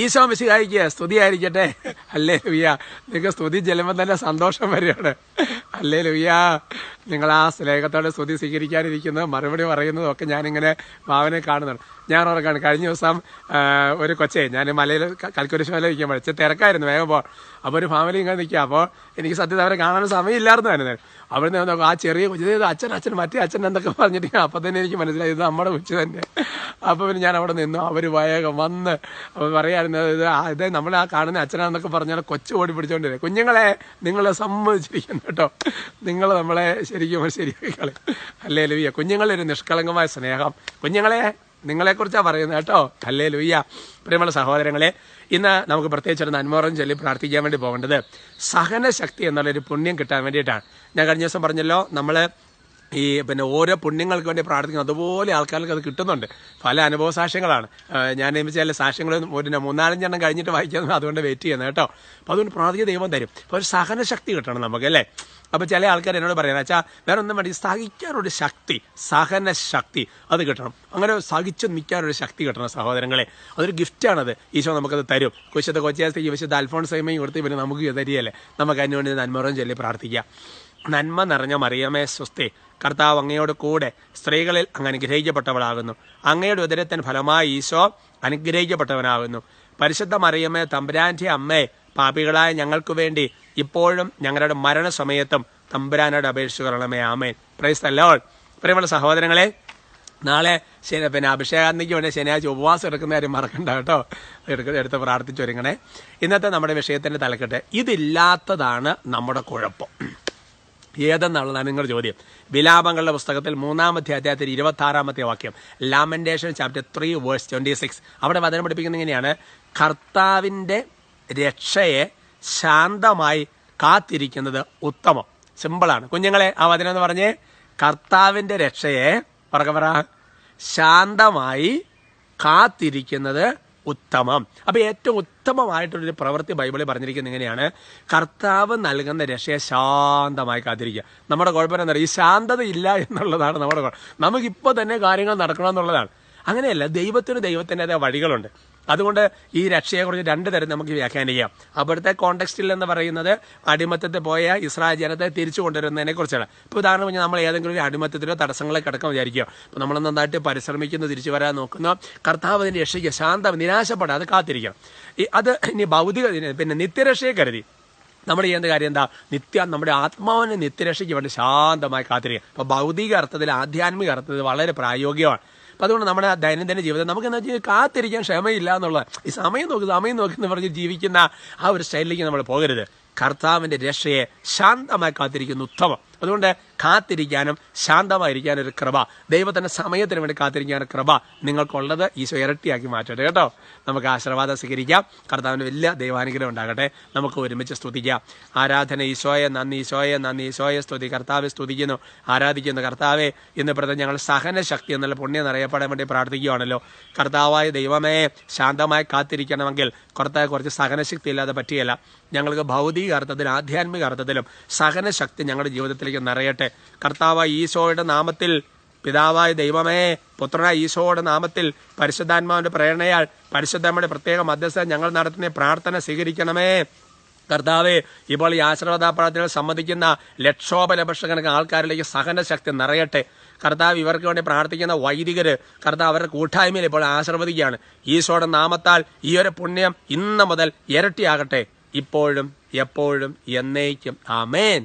ഈശോ മിശിഹായിക്ക് ആയിരിക്കട്ടെ അല്ലേ ലുയ്യ നിങ്ങൾക്ക് സ്തുതി ചെല്ലുമ്പോൾ തന്നെ സന്തോഷം വരികയാണ് അല്ലേ ലുയ്യ നിങ്ങൾ ആ സ്നേഹത്തോടെ സ്തുതി സ്വീകരിക്കാനിരിക്കുന്നത് മറുപടി പറയുന്നതും ഒക്കെ ഞാനിങ്ങനെ ഭാവനെ കാണുന്നുണ്ട് ഞാൻ ഉറക്കാണ് കഴിഞ്ഞ ദിവസം ഒരു കൊച്ചേ ഞാൻ മലയിൽ കൽക്കുരിശ് മല ഇരിക്കാൻ പഠിച്ച തിരക്കായിരുന്നു വേഗം പോ അപ്പോൾ ഒരു ഫാമിലി ഇങ്ങനെ നിൽക്കുക അപ്പോൾ എനിക്ക് സത്യത്തിൽ അവരെ കാണാൻ സമയമില്ലായിരുന്നു തന്നെ അവിടെ നിന്ന് ആ ചെറിയ കൊച്ചു അച്ഛൻ അച്ഛൻ മറ്റേ അച്ഛൻ എന്തൊക്കെ പറഞ്ഞിട്ട് അപ്പം തന്നെ എനിക്ക് മനസ്സിലായി ഇത് നമ്മുടെ കൊച്ചു തന്നെ അപ്പോൾ പിന്നെ ഞാൻ അവിടെ നിന്നു അവർ വേഗം വന്ന് അപ്പോൾ പറയായിരുന്നു ഇത് ഇത് നമ്മൾ ആ കാണുന്ന അച്ഛനാണെന്നൊക്കെ പറഞ്ഞാൽ കൊച്ചു ഓടി പിടിച്ചോണ്ടിരുന്നത് കുഞ്ഞുങ്ങളെ നിങ്ങളെ സമ്മതിച്ചിരിക്കുന്നു കേട്ടോ നിങ്ങൾ നമ്മളെ ശരിക്കും അവർ ശരിയാക്കി അല്ലേ ലുയ്യ കുഞ്ഞുങ്ങളുടെ ഒരു നിഷ്കളങ്കമായ സ്നേഹം കുഞ്ഞുങ്ങളെ നിങ്ങളെക്കുറിച്ചാണ് പറയുന്നത് കേട്ടോ അല്ലേ ലുയ്യ പ്രിയമുള്ള സഹോദരങ്ങളെ ഇന്ന് നമുക്ക് പ്രത്യേകിച്ച് ഒരു നന്മോറം ചൊല്ലി പ്രാർത്ഥിക്കാൻ വേണ്ടി പോകേണ്ടത് സഹനശക്തി എന്നുള്ളൊരു പുണ്യം കിട്ടാൻ വേണ്ടിയിട്ടാണ് ഞാൻ കഴിഞ്ഞ ദിവസം പറഞ്ഞല്ലോ നമ്മൾ ഈ പിന്നെ ഓരോ പുണ്യങ്ങൾക്ക് വേണ്ടി പ്രാർത്ഥിക്കുന്നു അതുപോലെ ആൾക്കാർക്ക് അത് കിട്ടുന്നുണ്ട് പല അനുഭവ സാക്ഷ്യങ്ങളാണ് ഞാൻ നിയമിച്ച ചില സാക്ഷ്യങ്ങൾ ഒരു മൂന്നാലഞ്ചെണ്ണം കഴിഞ്ഞിട്ട് വായിക്കുന്നത് അതുകൊണ്ട് വെയിറ്റ് ചെയ്യുന്നത് കേട്ടോ അപ്പോൾ അതുകൊണ്ട് പ്രാർത്ഥിക ദൈവം തരും അപ്പോൾ ഒരു സഹനശക്തി കിട്ടണം നമുക്ക് അല്ലേ അപ്പോൾ ചില ആൾക്കാർ എന്നോട് പറയുന്നത് വെച്ചാൽ വേറെ ഒന്നും വേണ്ടി സഹിക്കാനൊരു ശക്തി സഹന ശക്തി അത് കിട്ടണം അങ്ങനെ സഹിച്ചു നിൽക്കാനൊരു ശക്തി കിട്ടണം സഹോദരങ്ങളെ അതൊരു ഗിഫ്റ്റാണത് ഈശോ നമുക്കത് തരും കൊച്ചത്തെ കൊച്ചിയാസ്തേക്ക് വിശുദ്ധ അൽഫോൺസൈമയും കൊടുത്ത് പിന്നെ നമുക്ക് തരികയല്ലേ നമുക്ക് അതിനുവേണ്ടി നന്മറും ചൊല്ലി പ്രാർത്ഥിക്കാം നന്മ നിറഞ്ഞ മറിയമേ സ്വസ്തി കർത്താവ് അങ്ങയോട് കൂടെ സ്ത്രീകളിൽ അങ്ങ് അനുഗ്രഹിക്കപ്പെട്ടവളാകുന്നു അങ്ങയുടെ ഉദരത്തിന് ഫലമായി ഈശോ അനുഗ്രഹിക്കപ്പെട്ടവനാകുന്നു പരിശുദ്ധ മറിയമ്മേ തമ്പുരാൻ്റെ അമ്മേ പാപികളായ ഞങ്ങൾക്ക് വേണ്ടി ഇപ്പോഴും ഞങ്ങളുടെ മരണസമയത്തും തമ്പുരാനോട് അപേക്ഷിക്കണമേ ആമേൻ പ്രൈസ് അല്ലോൾ പ്രിയമുള്ള സഹോദരങ്ങളെ നാളെ ശനി പിന്നെ അഭിഷേകാന്തിക്ക് വേണ്ടി ശനിയാഴ്ച ഉപവാസം എടുക്കുന്ന കാര്യം മറക്കണ്ട കേട്ടോ എടുക്ക എടുത്ത് ഒരുങ്ങണേ ഇന്നത്തെ നമ്മുടെ വിഷയത്തിൻ്റെ തലക്കെട്ട് ഇതില്ലാത്തതാണ് നമ്മുടെ കുഴപ്പം ഏതെന്നുള്ളതാണ് നിങ്ങളുടെ ചോദ്യം വിലാപങ്ങളുടെ പുസ്തകത്തിൽ മൂന്നാമത്തെ അധ്യായത്തിൽ ഇരുപത്തി ആറാമത്തെ വാക്യം Lamentation chapter three verse twenty six അവിടെ വചനം പഠിപ്പിക്കുന്ന ഇങ്ങനെയാണ് കർത്താവിൻ്റെ രക്ഷയെ ശാന്തമായി കാത്തിരിക്കുന്നത് ഉത്തമം സിമ്പിളാണ് കുഞ്ഞുങ്ങളെ ആ വചനം എന്ന് പറഞ്ഞ് കർത്താവിൻ്റെ രക്ഷയെ പറക പറ ശാന്തമായി കാത്തിരിക്കുന്നത് ഉത്തമം അപ്പോൾ ഏറ്റവും ഉത്തമമായിട്ടുള്ളൊരു പ്രവൃത്തി ബൈബിളിൽ പറഞ്ഞിരിക്കുന്നത് എങ്ങനെയാണ് കർത്താവ് നൽകുന്ന രക്ഷയെ ശാന്തമായി കാത്തിരിക്കുക നമ്മുടെ കുഴപ്പം എന്താ ഈ ശാന്തത ഇല്ല എന്നുള്ളതാണ് നമ്മുടെ നമുക്കിപ്പോൾ തന്നെ കാര്യങ്ങൾ നടക്കണമെന്നുള്ളതാണ് അങ്ങനെയല്ല ദൈവത്തിന് ദൈവത്തിൻ്റെതായ വഴികളുണ്ട് അതുകൊണ്ട് ഈ രക്ഷയെക്കുറിച്ച് രണ്ട് തരം നമുക്ക് വ്യാഖ്യാനിക്കാം അവിടുത്തെ കോണ്ടെക്സ്റ്റിൽ എന്ന് പറയുന്നത് അടിമത്തത്തിൽ പോയ ഇസ്രായേൽ ജനത്തെ തിരിച്ചു കൊണ്ടുവരുന്നതിനെ കുറിച്ചാണ് ഇപ്പോൾ ഉദാഹരണം പറഞ്ഞാൽ നമ്മൾ ഏതെങ്കിലും ഒരു അടിമത്തത്തിലോ തടസ്സങ്ങളെ കിടക്കാൻ വിചാരിക്കുക അപ്പോൾ നമ്മൾ നന്നായിട്ട് പരിശ്രമിക്കുന്നു തിരിച്ചു വരാൻ നോക്കുന്നു കർത്താവ് അതിൻ്റെ രക്ഷയ്ക്ക് ശാന്തം നിരാശപ്പെടാതെ കാത്തിരിക്കണം അത് ഇനി ഭൗതിക പിന്നെ നിത്യരക്ഷയെ കരുതി നമ്മൾ ചെയ്യുന്ന കാര്യം എന്താ നിത്യ നമ്മുടെ ആത്മാവിനെ നിത്യരക്ഷയ്ക്ക് വേണ്ടി ശാന്തമായി കാത്തിരിക്കുക അപ്പോൾ ഭൗതിക അർത്ഥത്തിൽ ആധ്യാത്മിക അർത്ഥത്തിൽ വളരെ പ്രായോഗികമാണ് അപ്പം അതുകൊണ്ട് നമ്മുടെ ദൈനംദിന ജീവിതം നമുക്ക് എന്താ വെച്ചാൽ കാത്തിരിക്കാൻ ക്ഷമയില്ല എന്നുള്ളത് ഈ സമയം നോക്കി സമയം എന്ന് പറഞ്ഞ് ജീവിക്കുന്ന ആ ഒരു സ്റ്റൈലിലേക്ക് നമ്മൾ പോകരുത് കർത്താവിൻ്റെ രക്ഷയെ ശാന്തമായി കാത്തിരിക്കുന്ന ഉത്തമം അതുകൊണ്ട് കാത്തിരിക്കാനും ശാന്തമായിരിക്കാനും ഒരു കൃപ ദൈവത്തിൻ്റെ സമയത്തിന് വേണ്ടി കാത്തിരിക്കാൻ കൃപ നിങ്ങൾക്കുള്ളത് ഈശോ ഇരട്ടിയാക്കി മാറ്റട്ടെ കേട്ടോ നമുക്ക് ആശീർവാദം സ്വീകരിക്കാം കർത്താവിന് വലിയ ദൈവാനുഗ്രഹം ഉണ്ടാകട്ടെ നമുക്ക് ഒരുമിച്ച് സ്തുതിക്കാം ആരാധന ഈശോയെ നന്ദി ഈശോയെ നന്ദി ഈശോയെ സ്തുതി കർത്താവെ സ്തുതിക്കുന്നു ആരാധിക്കുന്നു കർത്താവെ ഇന്ന് പ്രത്യേകം ഞങ്ങൾ സഹന ശക്തി എന്നുള്ള പുണ്യം നിറയപ്പെടാൻ വേണ്ടി പ്രാർത്ഥിക്കുകയാണല്ലോ കർത്താവായ ദൈവമേ ശാന്തമായി കാത്തിരിക്കണമെങ്കിൽ കുറത്തായ കുറച്ച് സഹനശക്തി ഇല്ലാതെ പറ്റിയല്ല ഞങ്ങൾക്ക് ഭൗതിക അർത്ഥത്തിലും ആധ്യാത്മിക അർത്ഥത്തിലും സഹനശക്തി ഞങ്ങളുടെ ജീവിതത്തിൽ സ്വർഗത്തിലേക്ക് നിറയട്ടെ കർത്താവ് ഈശോയുടെ നാമത്തിൽ പിതാവായ ദൈവമേ പുത്രനായ ഈശോയുടെ നാമത്തിൽ പരിശുദ്ധാത്മാവിന്റെ പ്രേരണയാൽ പരിശുദ്ധമ്മയുടെ പ്രത്യേക മധ്യസ്ഥ ഞങ്ങൾ നടത്തുന്ന പ്രാർത്ഥന സ്വീകരിക്കണമേ കർത്താവേ ഇപ്പോൾ ഈ ആശീർവാദ പ്രാർത്ഥനകൾ സംബന്ധിക്കുന്ന ലക്ഷോപലക്ഷക്കണക്കിന് ആൾക്കാരിലേക്ക് സഹനശക്തി നിറയട്ടെ കർത്താവ് ഇവർക്ക് വേണ്ടി പ്രാർത്ഥിക്കുന്ന വൈദികർ കർത്താവ് അവരുടെ കൂട്ടായ്മയിൽ ഇപ്പോൾ ആശീർവദിക്കുകയാണ് ഈശോയുടെ നാമത്താൽ ഈ ഒരു പുണ്യം ഇന്ന് മുതൽ ഇരട്ടിയാകട്ടെ ഇപ്പോഴും എപ്പോഴും എന്നേക്കും ആമേൻ